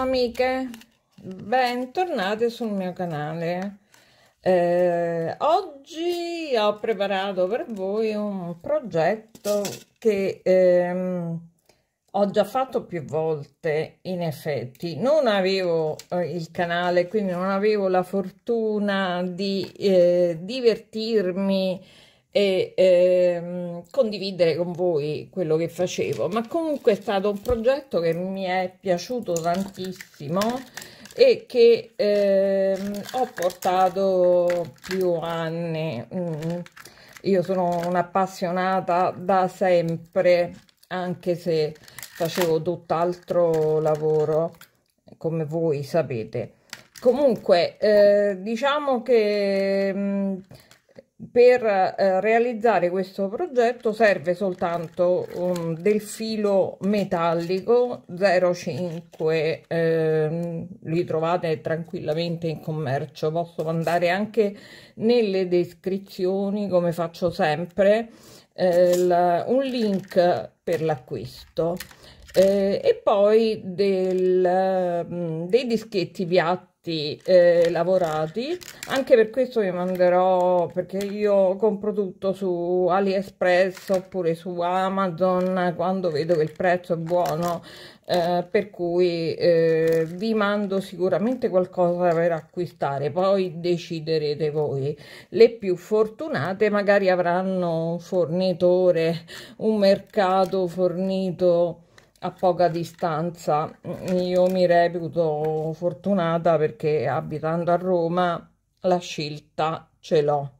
buongiorno amiche bentornate sul mio canale eh, oggi ho preparato per voi un progetto che ehm, ho già fatto più volte in effetti non avevo eh, il canale quindi non avevo la fortuna di eh, divertirmi e ehm, condividere con voi quello che facevo ma comunque è stato un progetto che mi è piaciuto tantissimo e che ehm, ho portato più anni mm, io sono un'appassionata da sempre anche se facevo tutt'altro lavoro come voi sapete comunque eh, diciamo che mh, mm, per eh, realizzare questo progetto serve soltanto um, del filo metallico 0,5 ehm, li trovate tranquillamente in commercio posso mandare anche nelle descrizioni come faccio sempre eh, la, un link per l'acquisto eh, e poi del, mm, dei dischetti piatti fatti eh, lavorati anche per questo vi manderò perché io compro tutto su aliexpress oppure su amazon quando vedo che il prezzo è buono eh, per cui eh, vi mando sicuramente qualcosa per acquistare poi deciderete voi le più fortunate magari avranno un fornitore un mercato fornito a poca distanza io mi reputo fortunata perché abitando a Roma la scelta ce l'ho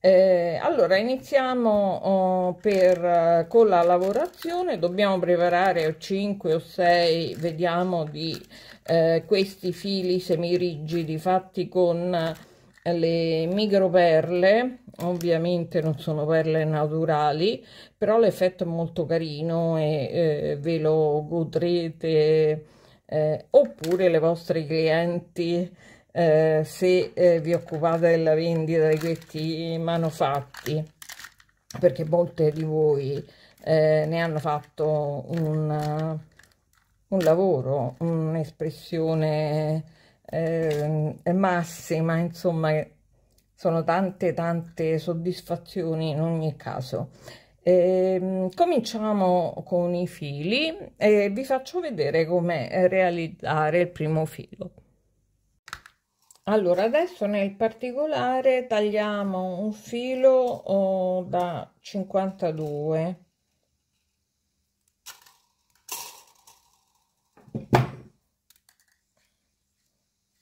eh, allora iniziamo oh, per, con la lavorazione dobbiamo preparare 5 o 6 vediamo di eh, questi fili semirigidi fatti con le microperle ovviamente non sono perle naturali però l'effetto è molto carino e eh, ve lo godrete eh, oppure le vostre clienti eh, se eh, vi occupate della vendita di questi manufatti perché molte di voi eh, ne hanno fatto un, un lavoro un'espressione eh, massima insomma sono tante tante soddisfazioni in ogni caso e, ehm, cominciamo con i fili e vi faccio vedere come realizzare il primo filo allora adesso nel particolare tagliamo un filo oh, da 52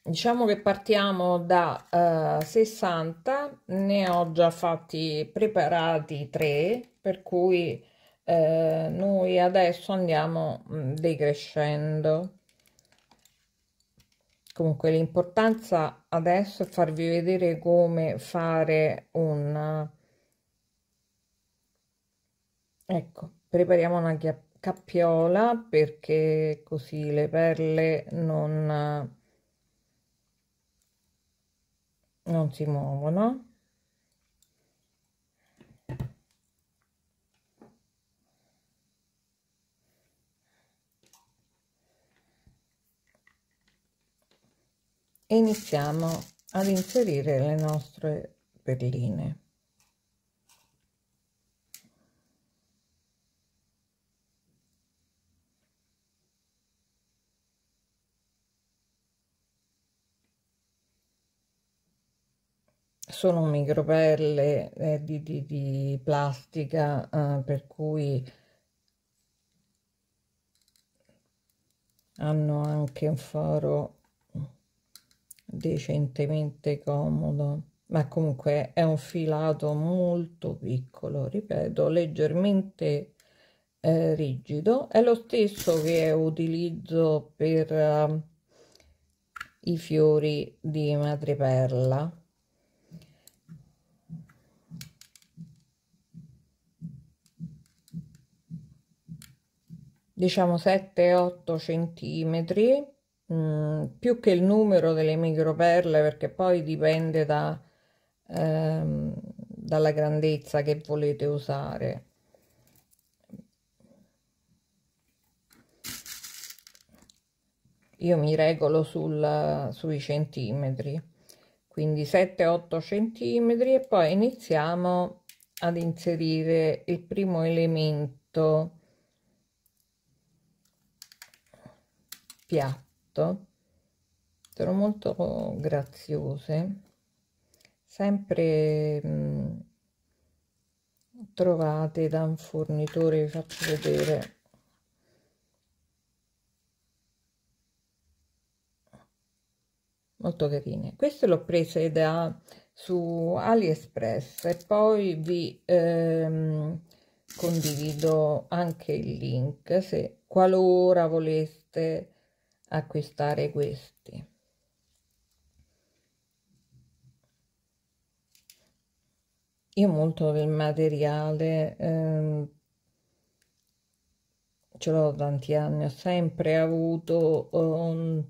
diciamo che partiamo da uh, eh, 60 ne ho già fatti preparati 3 per cui uh, noi adesso andiamo mm, decrescendo comunque l'importanza adesso è farvi vedere come fare un ecco prepariamo una cappiola perché così le perle non non si muovono e iniziamo ad inserire le nostre perline sono micropelle eh, di, di, di, plastica eh, per cui hanno anche un foro decentemente comodo ma comunque è un filato molto piccolo ripeto leggermente eh, rigido è lo stesso che utilizzo per eh, i fiori di madreperla diciamo 7-8 centimetri mh, mm, più che il numero delle microperle perché poi dipende da, ehm, dalla grandezza che volete usare io mi regolo sul, sui centimetri quindi 7-8 centimetri e poi iniziamo ad inserire il primo elemento piatto sono molto graziose sempre trovate da un fornitore vi faccio vedere molto carine queste l'ho prese da su aliexpress e poi vi ehm, condivido anche il link se qualora voleste acquistare questi io molto del materiale ehm, ce l'ho tanti anni ho sempre avuto um,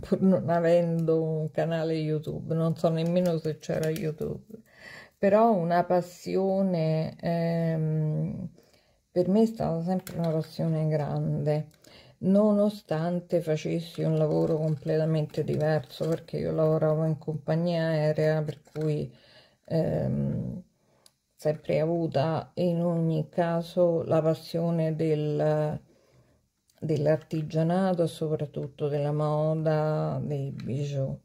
pur non avendo un canale youtube non so nemmeno se c'era youtube però una passione ehm, per me è stata sempre una passione grande nonostante facessi un lavoro completamente diverso perché io lavoravo in compagnia aerea per cui ehm, sempre avuta in ogni caso la passione del, dell'artigianato soprattutto della moda dei bijou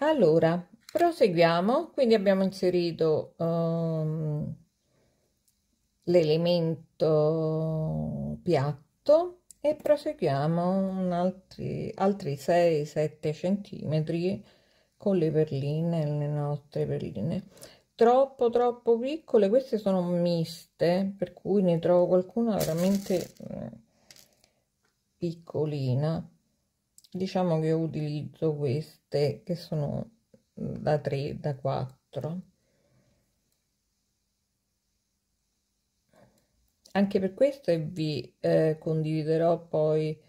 allora proseguiamo quindi abbiamo inserito um, l'elemento piatto e proseguiamo altri, altri 6 7 centimetri con le perline le nostre perline troppo troppo piccole queste sono miste per cui ne trovo qualcuna veramente eh, piccolina diciamo che utilizzo queste che sono da 3 da 4 anche per questo vi eh, condividerò poi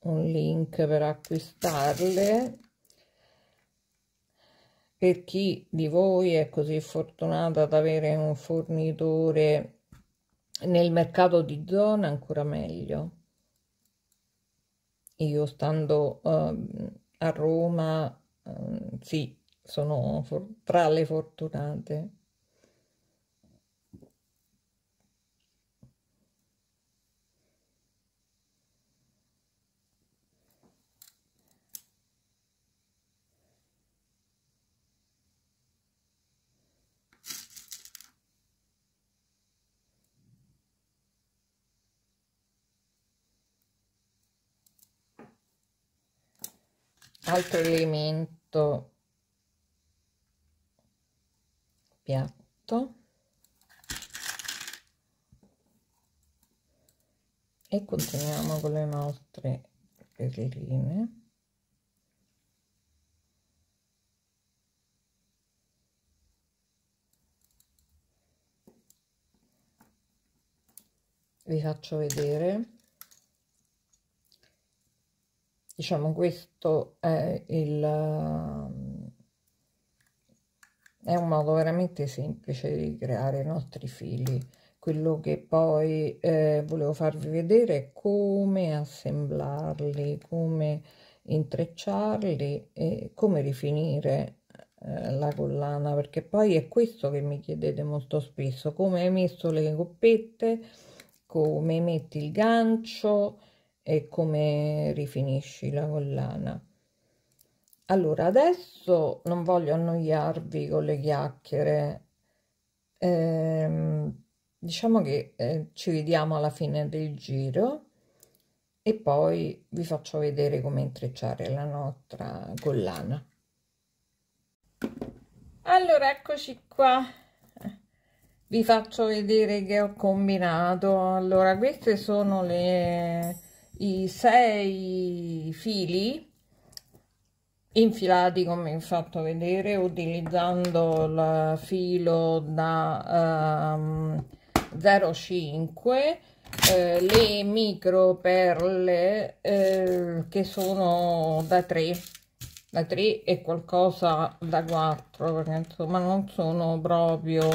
un link per acquistarle per chi di voi è così fortunata ad avere un fornitore nel mercato di zona ancora meglio io stando eh, a Roma eh, sì sono tra le fortunate. altro elemento piatto e continuiamo con le nostre perline vi faccio vedere diciamo questo è il è un modo veramente semplice di creare i nostri fili quello che poi eh, volevo farvi vedere è come assemblarli come intrecciarli e come rifinire eh, la collana perché poi è questo che mi chiedete molto spesso come hai messo le coppette come metti il gancio e come rifinisci la collana allora, adesso non voglio annoiarvi con le chiacchiere, ehm, diciamo che eh, ci vediamo alla fine del giro e poi vi faccio vedere come intrecciare la nostra collana. Allora, eccoci qua, vi faccio vedere che ho combinato. Allora, queste sono le, i sei fili infilati come vi ho fatto vedere utilizzando il filo da um, ehm, 0,5 eh, le micro perle eh, che sono da 3 da 3 e qualcosa da 4 perché insomma non sono proprio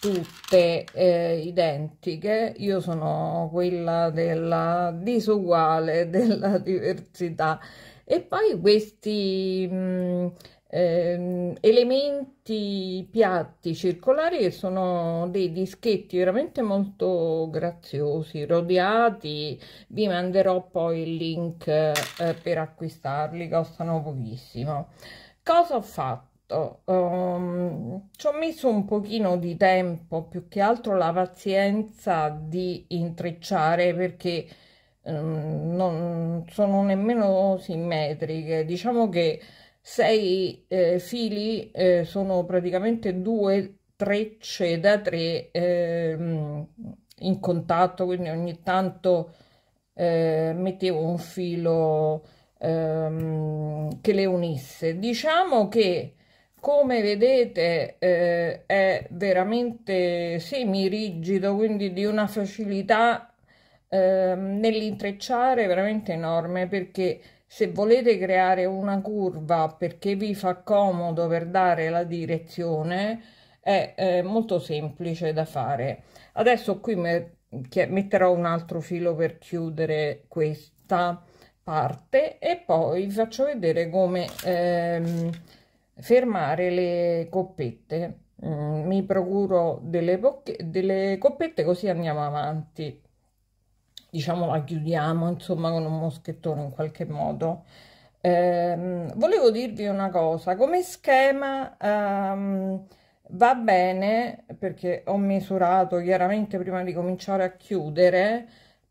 tutte eh, identiche io sono quella della disuguale della diversità e poi questi mh, eh, elementi piatti circolari che sono dei dischetti veramente molto graziosi, rodiati Vi manderò poi il link eh, per acquistarli, costano pochissimo. Cosa ho fatto? Um, ci ho messo un pochino di tempo, più che altro la pazienza di intrecciare perché Ehm, non sono nemmeno simmetriche diciamo che sei eh, fili eh, sono praticamente due trecce da tre ehm, in contatto quindi ogni tanto eh, mettevo un filo ehm, che le unisse diciamo che come vedete eh, è veramente semi rigido quindi di una facilità Ehm, nell'intrecciare è veramente enorme perché se volete creare una curva perché vi fa comodo per dare la direzione è eh, molto semplice da fare adesso qui me metterò un altro filo per chiudere questa parte e poi vi faccio vedere come ehm, fermare le coppette mm, mi procuro delle, delle coppette così andiamo avanti diciamo la chiudiamo insomma con un moschettone in qualche modo eh, volevo dirvi una cosa come schema ehm, va bene perché ho misurato chiaramente prima di cominciare a chiudere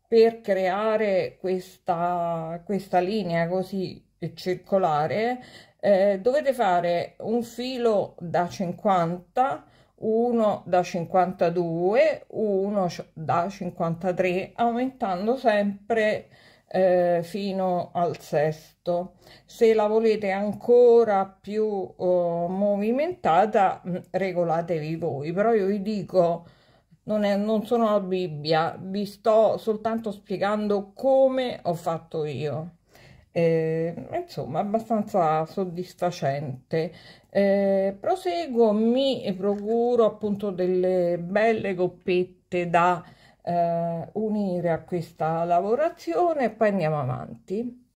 per creare questa, questa linea così circolare eh, dovete fare un filo da 50 1 da 52, 1 da 53, aumentando sempre eh, fino al sesto. Se la volete ancora più eh, movimentata, mm, regolatevi voi, però io vi dico, non, è, non sono la Bibbia, vi sto soltanto spiegando come ho fatto io eh, insomma abbastanza soddisfacente eh, proseguo mi procuro appunto delle belle coppette da eh, unire a questa lavorazione e poi andiamo avanti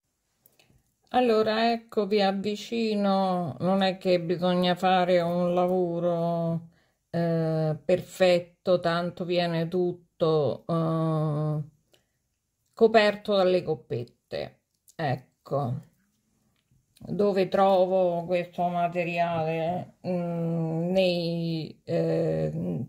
allora ecco vi avvicino non è che bisogna fare un lavoro eh, perfetto tanto viene tutto eh, coperto dalle coppette ecco dove trovo questo materiale mm, nei eh,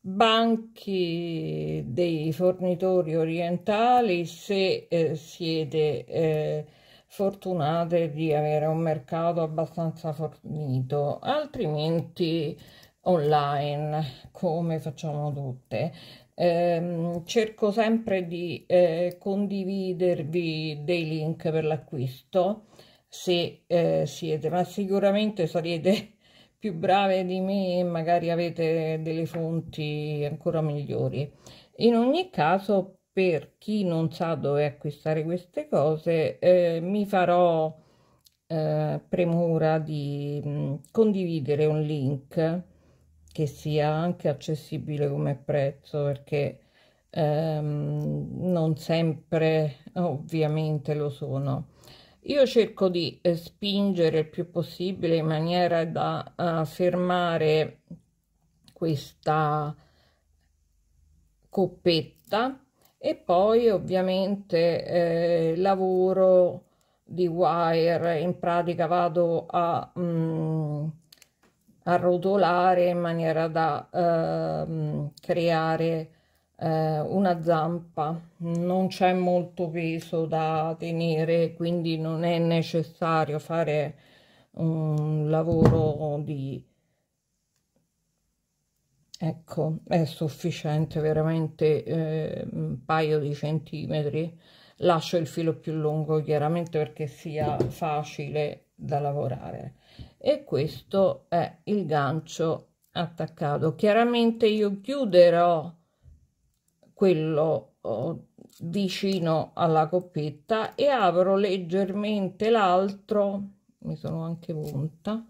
banchi dei fornitori orientali se eh, siete eh, fortunate di avere un mercato abbastanza fornito altrimenti online come facciamo tutte Ehm, cerco sempre di eh, condividervi dei link per l'acquisto se eh, siete, ma sicuramente sarete più brave di me e magari avete delle fonti ancora migliori. In ogni caso, per chi non sa dove acquistare queste cose, eh, mi farò eh, premura di mh, mm, condividere un link che sia anche accessibile come prezzo perché ehm, non sempre ovviamente lo sono io cerco di eh, spingere il più possibile in maniera da uh, eh, fermare questa coppetta e poi ovviamente eh, lavoro di wire in pratica vado a mh, mm, arrotolare in maniera da eh, creare eh, una zampa. Non c'è molto peso da tenere, quindi non è necessario fare un lavoro di ecco è sufficiente veramente eh, un paio di centimetri lascio il filo più lungo chiaramente perché sia facile da lavorare e questo è il gancio attaccato chiaramente io chiuderò quello oh, vicino alla coppetta e apro leggermente l'altro mi sono anche punta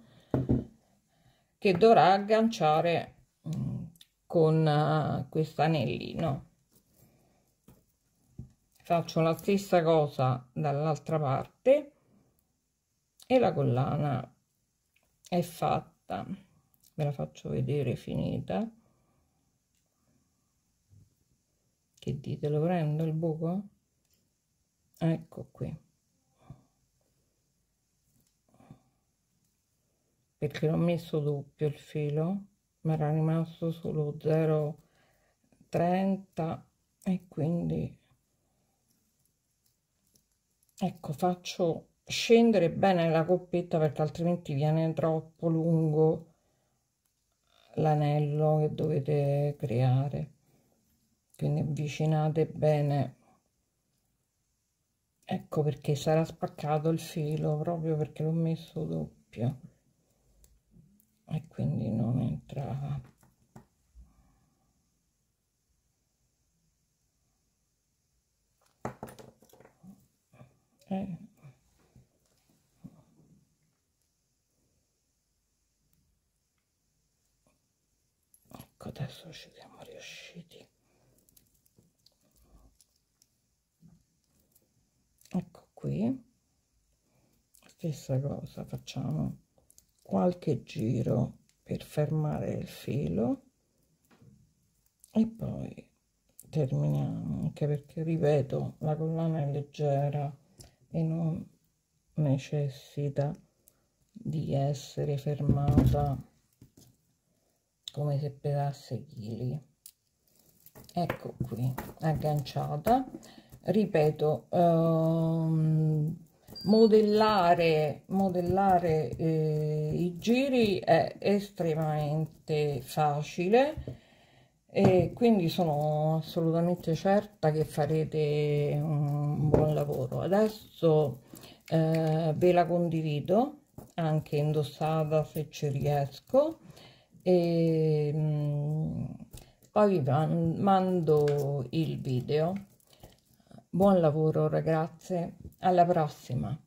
che dovrà agganciare mm, con eh, questo anellino faccio la stessa cosa dall'altra parte e la collana è fatta ve la faccio vedere finita che dite lo prendo il buco ecco qui perché l'ho messo doppio il filo mi era rimasto solo 0,30 e quindi ecco faccio scendere bene la coppetta perché altrimenti viene troppo lungo l'anello che dovete creare quindi avvicinate bene ecco perché sarà spaccato il filo proprio perché l'ho messo doppio e quindi non entrava eh ecco adesso ci siamo riusciti ecco qui stessa cosa facciamo qualche giro per fermare il filo e poi terminiamo anche perché ripeto la collana è leggera e non necessita di essere fermata come se pesasse chili ecco qui agganciata ripeto ehm, modellare modellare eh, i giri è estremamente facile e quindi sono assolutamente certa che farete un buon lavoro adesso eh, ve la condivido anche indossata se ci riesco e mm, poi mando il video buon lavoro ragazze alla prossima